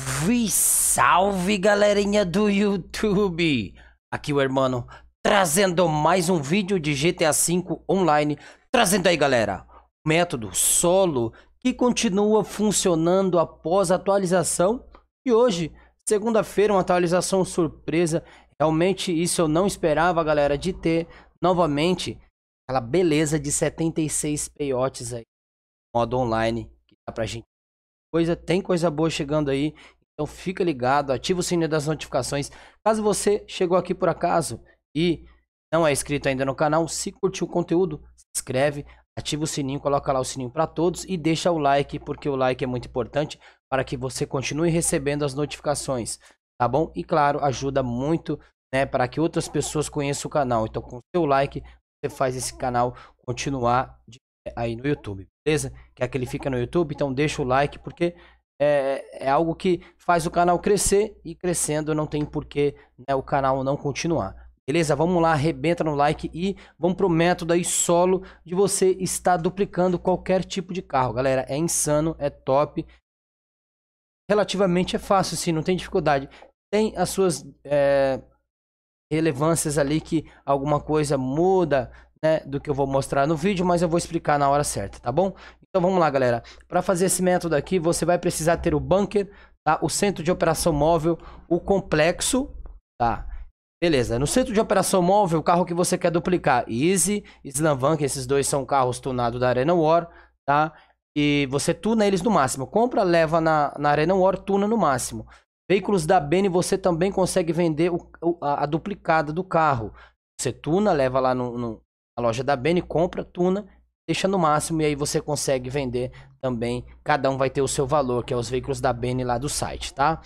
Salve, salve galerinha do YouTube! Aqui o irmão trazendo mais um vídeo de GTA V online. Trazendo aí galera, o método solo que continua funcionando após a atualização. E hoje, segunda-feira, uma atualização surpresa. Realmente isso eu não esperava galera, de ter novamente aquela beleza de 76 peiotes aí. Modo online que dá pra gente coisa, tem coisa boa chegando aí. Então fica ligado, ativa o sininho das notificações. Caso você chegou aqui por acaso e não é inscrito ainda no canal, se curtiu o conteúdo, se inscreve, ativa o sininho, coloca lá o sininho para todos e deixa o like, porque o like é muito importante para que você continue recebendo as notificações, tá bom? E claro, ajuda muito, né, para que outras pessoas conheçam o canal. Então, com o seu like, você faz esse canal continuar de, aí no YouTube beleza? Que aquele fica no YouTube, então deixa o like, porque é, é, algo que faz o canal crescer e crescendo não tem porquê né, o canal não continuar. Beleza? Vamos lá, arrebenta no like e vamos pro método aí solo de você estar duplicando qualquer tipo de carro. Galera, é insano, é top. Relativamente é fácil, sim, não tem dificuldade. Tem as suas é, relevâncias ali que alguma coisa muda, né, do que eu vou mostrar no vídeo, mas eu vou explicar na hora certa, tá bom? Então vamos lá, galera. Para fazer esse método aqui, você vai precisar ter o bunker, tá? O centro de operação móvel, o complexo, tá? Beleza, no centro de operação móvel, o carro que você quer duplicar, Easy, Van, que esses dois são carros tunados da Arena War, tá? E você tuna eles no máximo. Compra, leva na, na Arena War, tuna no máximo. Veículos da Bene você também consegue vender o, a, a, duplicada do carro. Você tuna, leva lá no, no loja da Beni compra, tuna, deixa no máximo e aí você consegue vender também. Cada um vai ter o seu valor, que é os veículos da Beni lá do site, tá?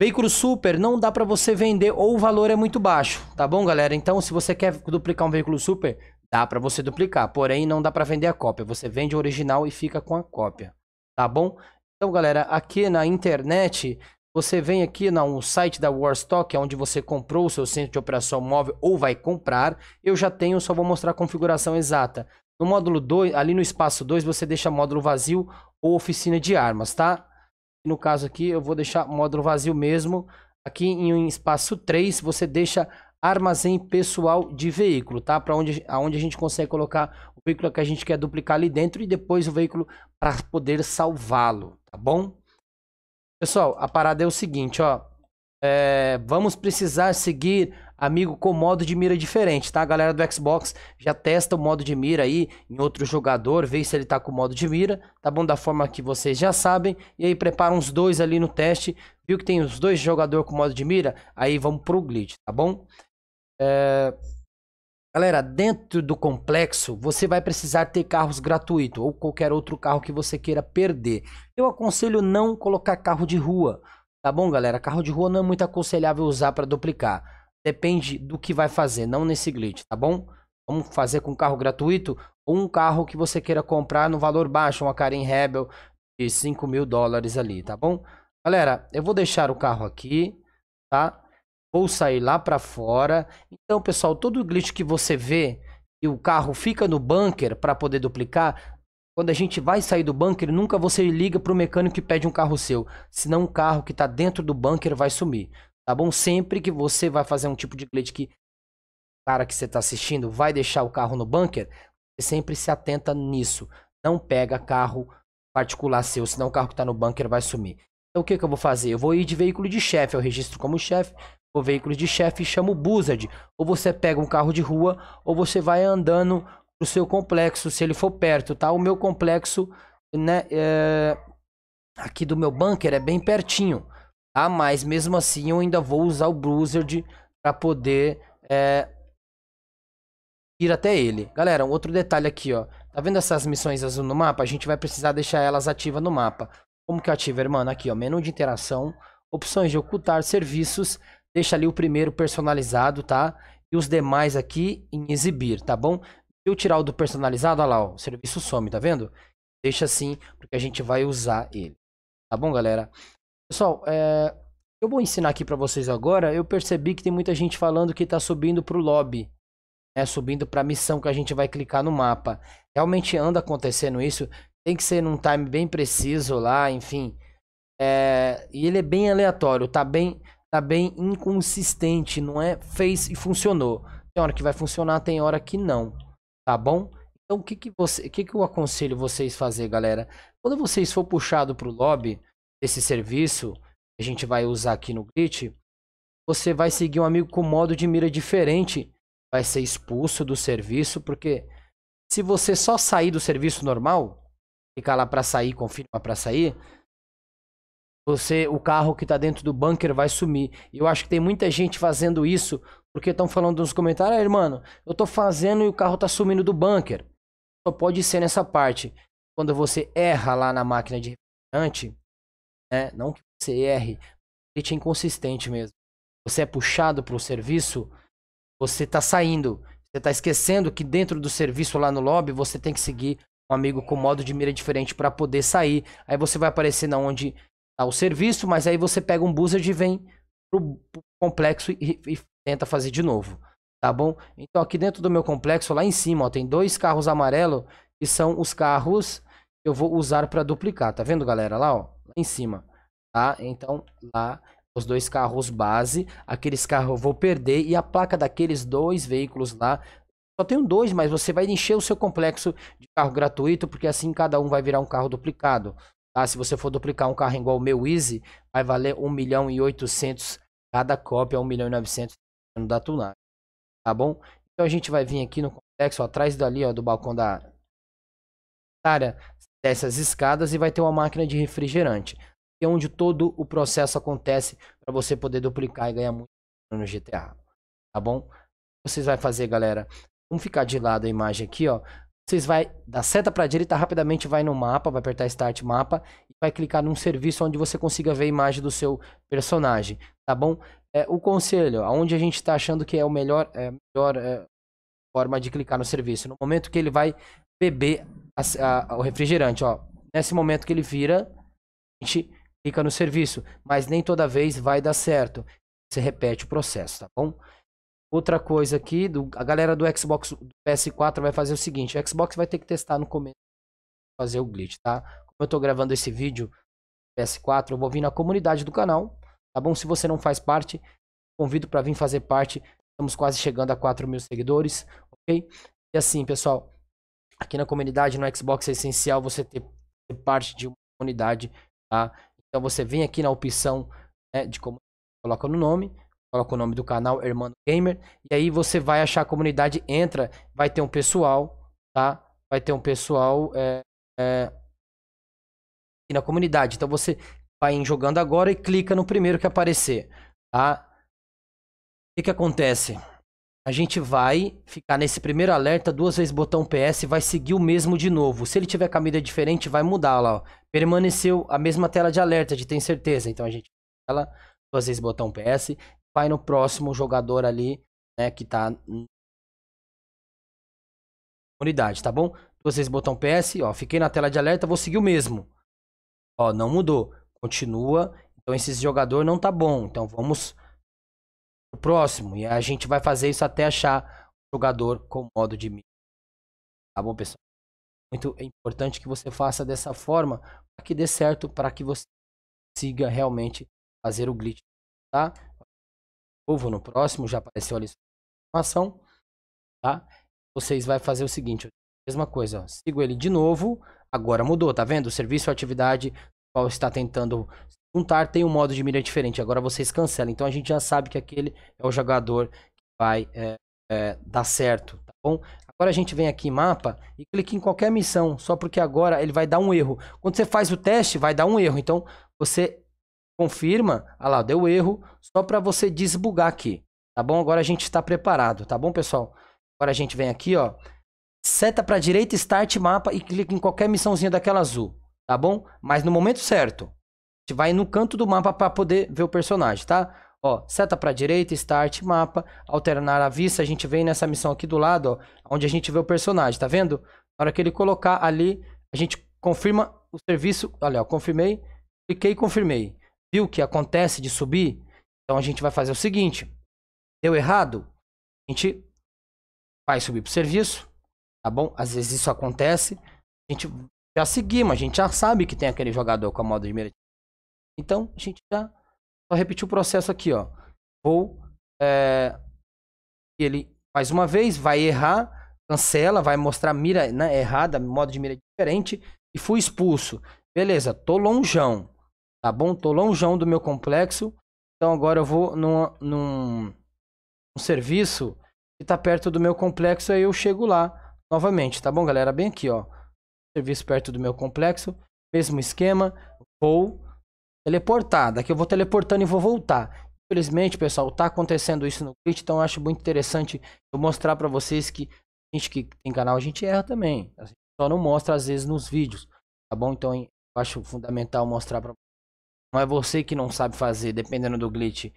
Veículo super não dá para você vender ou o valor é muito baixo, tá bom, galera? Então, se você quer duplicar um veículo super, dá para você duplicar, porém não dá para vender a cópia. Você vende o original e fica com a cópia, tá bom? Então, galera, aqui na internet você vem aqui no site da Warstock, onde você comprou o seu centro de operação móvel ou vai comprar. Eu já tenho, só vou mostrar a configuração exata. No módulo 2, ali no espaço 2, você deixa módulo vazio ou oficina de armas, tá? No caso aqui, eu vou deixar módulo vazio mesmo. Aqui em espaço 3, você deixa armazém pessoal de veículo, tá? Para onde, aonde a gente consegue colocar o veículo que a gente quer duplicar ali dentro e depois o veículo para poder salvá-lo, tá bom? Pessoal, a parada é o seguinte, ó. É, vamos precisar seguir amigo com modo de mira diferente, tá? A galera do Xbox já testa o modo de mira aí em outro jogador, vê se ele tá com modo de mira, tá bom? Da forma que vocês já sabem. E aí prepara uns dois ali no teste, viu que tem os dois jogadores com modo de mira? Aí vamos pro glitch, tá bom? É... Galera, dentro do complexo, você vai precisar ter carros gratuitos ou qualquer outro carro que você queira perder. Eu aconselho não colocar carro de rua, tá bom, galera? Carro de rua não é muito aconselhável usar para duplicar. Depende do que vai fazer, não nesse glitch, tá bom? Vamos fazer com carro gratuito ou um carro que você queira comprar no valor baixo, uma Karen Rebel de 5 mil dólares ali, tá bom? Galera, eu vou deixar o carro aqui, tá? vou sair lá para fora. Então, pessoal, todo glitch que você vê e o carro fica no bunker para poder duplicar, quando a gente vai sair do bunker, nunca você liga para o mecânico que pede um carro seu, senão o carro que está dentro do bunker vai sumir, tá bom? Sempre que você vai fazer um tipo de glitch que cara que você está assistindo vai deixar o carro no bunker, você sempre se atenta nisso. Não pega carro particular seu, senão o carro que está no bunker vai sumir. Então o que, que eu vou fazer? Eu vou ir de veículo de chefe, eu registro como chefe, ou veículo de chefe chamo chama o Buzzard. Ou você pega um carro de rua, ou você vai andando pro seu complexo, se ele for perto, tá? O meu complexo, né, é... aqui do meu bunker é bem pertinho, tá? Mas mesmo assim eu ainda vou usar o Buzzard para poder é... ir até ele. Galera, um outro detalhe aqui, ó. Tá vendo essas missões azul no mapa? A gente vai precisar deixar elas ativas no mapa. Como que ativa, irmão? Aqui, ó, menu de interação, opções de ocultar serviços, deixa ali o primeiro personalizado, tá? E os demais aqui em exibir, tá bom? Se eu tirar o do personalizado, olha lá, ó, o serviço some, tá vendo? Deixa assim, porque a gente vai usar ele. Tá bom, galera? Pessoal, é... eu vou ensinar aqui para vocês agora. Eu percebi que tem muita gente falando que tá subindo pro lobby. Né? Subindo pra missão que a gente vai clicar no mapa. Realmente anda acontecendo isso. Tem que ser num time bem preciso lá, enfim. É... E ele é bem aleatório, tá bem tá bem inconsistente, não é fez e funcionou. Tem hora que vai funcionar, tem hora que não, tá bom? Então o que que você, o que que eu aconselho vocês fazer, galera? Quando vocês for puxado pro lobby esse serviço que a gente vai usar aqui no Grit, você vai seguir um amigo com modo de mira diferente, vai ser expulso do serviço porque se você só sair do serviço normal, ficar lá para sair, confirma para sair, você, o carro que está dentro do bunker vai sumir. E eu acho que tem muita gente fazendo isso porque estão falando nos comentários, ah, mano, eu estou fazendo e o carro está sumindo do bunker. Só pode ser nessa parte. Quando você erra lá na máquina de refrigerante, né? Não que você erre, ele é inconsistente mesmo. Você é puxado para o serviço, você está saindo. Você está esquecendo que dentro do serviço lá no lobby você tem que seguir um amigo com modo de mira diferente para poder sair. Aí você vai aparecer na onde o serviço, mas aí você pega um Buzzard e vem pro, complexo e, e, tenta fazer de novo, tá bom? Então aqui dentro do meu complexo, lá em cima, ó, tem dois carros amarelo que são os carros que eu vou usar para duplicar, tá vendo galera? Lá, ó, lá em cima, tá? Então lá os dois carros base, aqueles carros eu vou perder e a placa daqueles dois veículos lá só tenho dois, mas você vai encher o seu complexo de carro gratuito, porque assim cada um vai virar um carro duplicado, Tá? Se você for duplicar um carro igual o meu Easy, vai valer 1 milhão e 800 cada cópia, 1 milhão e 900 da tunagem. Tá bom? Então a gente vai vir aqui no complexo, ó, atrás dali, ó, do balcão da área, dessas escadas e vai ter uma máquina de refrigerante. Que é onde todo o processo acontece para você poder duplicar e ganhar muito no GTA. Tá bom? O que Vocês vão fazer, galera. Vamos ficar de lado a imagem aqui, ó vocês vai da seta para direita rapidamente vai no mapa, vai apertar Start Mapa e vai clicar num serviço onde você consiga ver a imagem do seu personagem, tá bom? É, o conselho, aonde a gente está achando que é o melhor, é, melhor é, forma de clicar no serviço, no momento que ele vai beber a, a, o refrigerante, ó, nesse momento que ele vira, a gente clica no serviço, mas nem toda vez vai dar certo. Você repete o processo, tá bom? Outra coisa aqui, do, a galera do Xbox do PS4 vai fazer o seguinte: o Xbox vai ter que testar no começo fazer o glitch, tá? Como eu tô gravando esse vídeo PS4, eu vou vir na comunidade do canal, tá bom? Se você não faz parte, convido para vir fazer parte. Estamos quase chegando a 4 mil seguidores, ok? E assim, pessoal, aqui na comunidade no Xbox é essencial você ter, ter parte de uma comunidade, tá? Então você vem aqui na opção né, de como coloca no nome, coloca o nome do canal, Hermano Gamer, e aí você vai achar a comunidade, entra, vai ter um pessoal, tá? Vai ter um pessoal é, é, na comunidade. Então você vai em jogando agora e clica no primeiro que aparecer, tá? O que, que acontece? A gente vai ficar nesse primeiro alerta, duas vezes botão PS, vai seguir o mesmo de novo. Se ele tiver camisa diferente, vai mudar lá, ó. Permaneceu a mesma tela de alerta, de tem certeza. Então a gente ela duas vezes botão PS vai no próximo jogador ali, né, que tá unidade, tá bom? Vocês botam PS, ó, fiquei na tela de alerta, vou seguir o mesmo. Ó, não mudou, continua. Então esse jogador não tá bom, então vamos pro próximo. E a gente vai fazer isso até achar o jogador com modo de mim. Tá bom, pessoal? Muito importante que você faça dessa forma para que dê certo, para que você siga realmente fazer o glitch, tá? Novo no próximo, já apareceu ali informação, tá? Vocês vai fazer o seguinte, mesma coisa, ó, sigo ele de novo, agora mudou, tá vendo? O serviço ou atividade qual está tentando juntar tem um modo de mira diferente, agora vocês cancelam, então a gente já sabe que aquele é o jogador que vai é, é, dar certo, tá bom? Agora a gente vem aqui em mapa e clica em qualquer missão, só porque agora ele vai dar um erro. Quando você faz o teste, vai dar um erro, então você confirma, ah lá, deu erro, só para você desbugar aqui, tá bom? Agora a gente está preparado, tá bom, pessoal? Agora a gente vem aqui, ó, seta para direita, start mapa e clica em qualquer missãozinha daquela azul, tá bom? Mas no momento certo, a gente vai no canto do mapa para poder ver o personagem, tá? Ó, seta para direita, start mapa, alternar a vista, a gente vem nessa missão aqui do lado, ó, onde a gente vê o personagem, tá vendo? Na hora que ele colocar ali, a gente confirma o serviço, olha, ó, confirmei, cliquei e confirmei viu que acontece de subir? Então a gente vai fazer o seguinte: deu errado, a gente vai subir pro serviço, tá bom? Às vezes isso acontece, a gente já seguimos, a gente já sabe que tem aquele jogador com a moda de mira Então a gente já só repetir o processo aqui, ó. Vou é, ele mais uma vez vai errar, cancela, vai mostrar mira né, errada, modo de mira é diferente e fui expulso. Beleza, tô longeão. Tá bom? Tô longeão do meu complexo. Então agora eu vou no num um serviço que tá perto do meu complexo. Aí eu chego lá novamente, tá bom, galera? Bem aqui, ó. Serviço perto do meu complexo. Mesmo esquema. Vou teleportar. Daqui eu vou teleportando e vou voltar. Infelizmente, pessoal, tá acontecendo isso no Twitch, então acho muito interessante eu mostrar para vocês que a gente que tem canal, a gente erra também. A gente só não mostra às vezes nos vídeos, tá bom? Então, eu acho fundamental mostrar não é você que não sabe fazer, dependendo do glitch.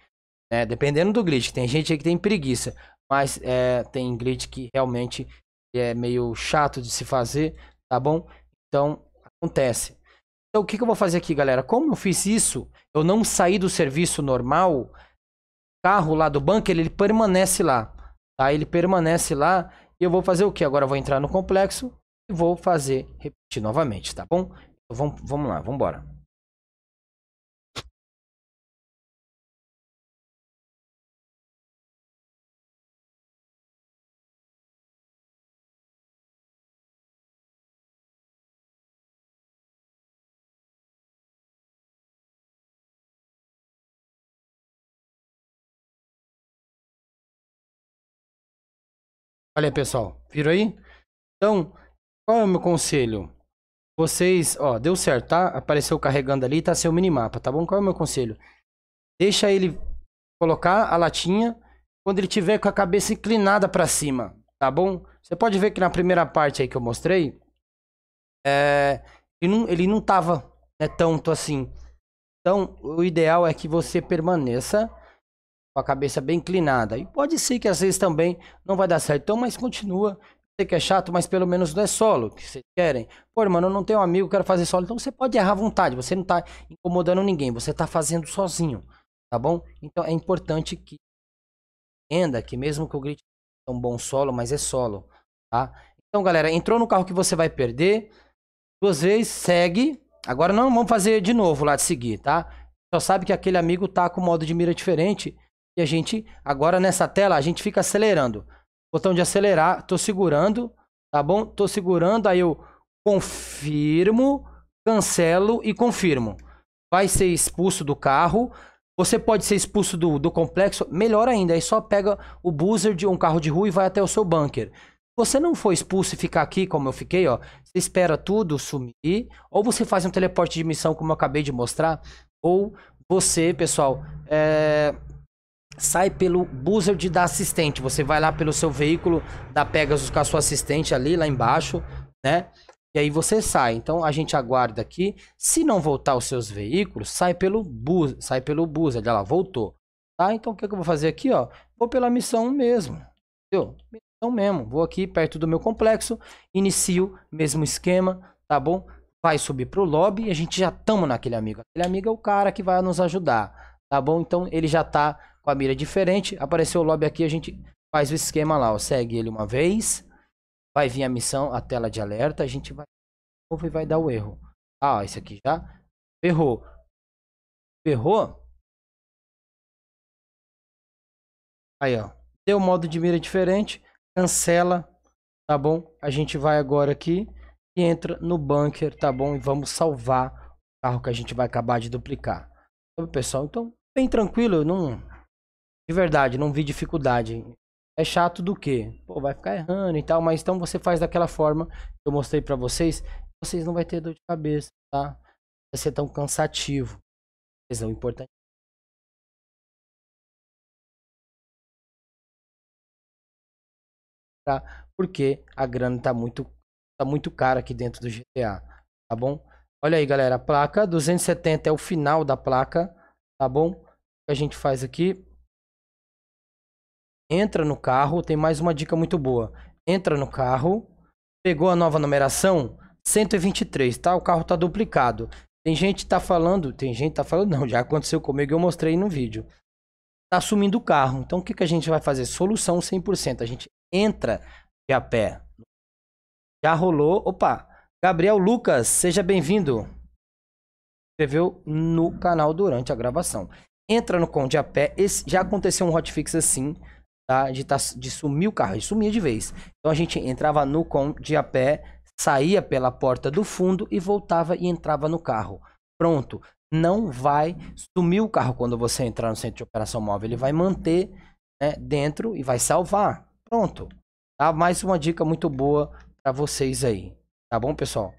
É, dependendo do glitch, tem gente aí que tem preguiça, mas é, tem glitch que realmente é meio chato de se fazer, tá bom? Então, acontece. Então, o que, que eu vou fazer aqui, galera? Como eu fiz isso, eu não saí do serviço normal, carro lá do banco ele, ele permanece lá, tá? Ele permanece lá e eu vou fazer o que? Agora eu vou entrar no complexo e vou fazer, repetir novamente, tá bom? Então, vamos, vamos lá, vamos embora. Olha aí, pessoal. Viram aí? Então, qual é o meu conselho? Vocês, ó, deu certo, tá? Apareceu carregando ali, tá seu minimapa, tá bom? Qual é o meu conselho? Deixa ele colocar a latinha quando ele tiver com a cabeça inclinada para cima, tá bom? Você pode ver que na primeira parte aí que eu mostrei, é, ele, não, ele não tava né, tanto assim. Então, o ideal é que você permaneça com a cabeça bem inclinada. E pode ser que às vezes também não vai dar certo. Então, mas continua. Sei que é chato, mas pelo menos não é solo que vocês querem. Pô, mano, eu não tenho um amigo, quero fazer solo. Então você pode errar à vontade. Você não está incomodando ninguém. Você está fazendo sozinho. Tá bom? Então é importante que entenda que mesmo que o grito é um bom solo, mas é solo. Tá? Então, galera, entrou no carro que você vai perder. Duas vezes, segue. Agora não vamos fazer de novo lá de seguir, tá? Só sabe que aquele amigo tá com modo de mira diferente e a gente, agora nessa tela, a gente fica acelerando. Botão de acelerar, tô segurando, tá bom? Tô segurando, aí eu confirmo, cancelo e confirmo. Vai ser expulso do carro. Você pode ser expulso do, do complexo, melhor ainda, aí só pega o buzzer de um carro de rua e vai até o seu bunker. Se você não for expulso e ficar aqui, como eu fiquei, ó, você espera tudo sumir, ou você faz um teleporte de missão, como eu acabei de mostrar, ou você, pessoal, é, sai pelo buzzard da assistente. Você vai lá pelo seu veículo da Pegasus com a sua assistente ali, lá embaixo, né? E aí você sai. Então a gente aguarda aqui. Se não voltar os seus veículos, sai pelo bus, sai pelo buzzard. Olha lá, voltou. Tá? Então o que, é que eu vou fazer aqui, ó? Vou pela missão mesmo. Entendeu? Missão mesmo. Vou aqui perto do meu complexo, inicio, mesmo esquema, tá bom? Vai subir pro lobby e a gente já tamo naquele amigo. Aquele amigo é o cara que vai nos ajudar, tá bom? Então ele já tá com a mira diferente. Apareceu o lobby aqui, a gente faz o esquema lá, ó. Segue ele uma vez. Vai vir a missão, a tela de alerta. A gente vai e vai dar o erro. Ah, ó, esse aqui já ferrou. Ferrou. Aí, ó. Deu modo de mira diferente. Cancela. Tá bom? A gente vai agora aqui e entra no bunker, tá bom? E vamos salvar o carro que a gente vai acabar de duplicar. Então, pessoal, então, bem tranquilo, não de verdade, não vi dificuldade. É chato do que? Pô, vai ficar errando e tal, mas então você faz daquela forma que eu mostrei para vocês, vocês não vai ter dor de cabeça, tá? vai ser tão cansativo. Beleza? O importante tá? porque a grana tá muito tá muito cara aqui dentro do GTA, tá bom? Olha aí, galera, a placa 270 é o final da placa, tá bom? O que a gente faz aqui? entra no carro, tem mais uma dica muito boa. Entra no carro, pegou a nova numeração, 123, tá? O carro tá duplicado. Tem gente que tá falando, tem gente que tá falando, não, já aconteceu comigo, eu mostrei no vídeo. Tá sumindo o carro. Então o que, que a gente vai fazer? Solução 100%. A gente entra de a pé. Já rolou. Opa! Gabriel Lucas, seja bem-vindo. Escreveu no canal durante a gravação. Entra no Conde a pé. Esse, já aconteceu um hotfix assim tá? De, tá, de sumir o carro, de sumia de vez. Então a gente entrava no de a pé, saía pela porta do fundo e voltava e entrava no carro. Pronto. Não vai sumir o carro quando você entrar no centro de operação móvel. Ele vai manter né, dentro e vai salvar. Pronto. Tá? Mais uma dica muito boa para vocês aí. Tá bom, pessoal?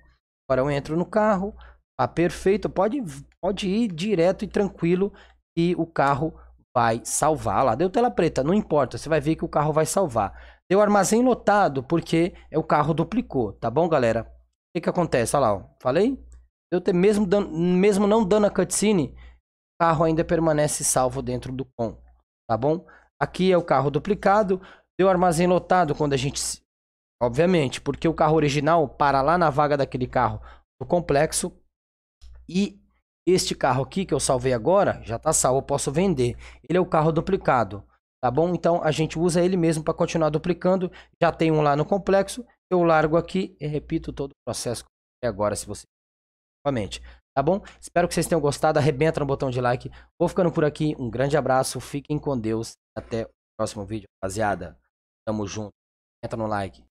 Agora eu entro no carro. Tá perfeito. Pode, pode ir direto e tranquilo e o carro vai salvar lá. Deu tela preta, não importa, você vai ver que o carro vai salvar. Deu armazém lotado porque é o carro duplicou, tá bom, galera? O que, que acontece? Olha lá, ó. falei? Deu ter, mesmo, dando, mesmo não dando a cutscene, o carro ainda permanece salvo dentro do com, tá bom? Aqui é o carro duplicado, deu armazém lotado quando a gente... Obviamente, porque o carro original para lá na vaga daquele carro do complexo e este carro aqui que eu salvei agora, já está salvo, eu posso vender. Ele é o carro duplicado, tá bom? Então a gente usa ele mesmo para continuar duplicando. Já tem um lá no complexo, eu largo aqui e repito todo o processo até agora, se você novamente. Tá bom? Espero que vocês tenham gostado. Arrebenta no botão de like. Vou ficando por aqui. Um grande abraço. Fiquem com Deus. Até o próximo vídeo, rapaziada. Tamo junto. Entra no like.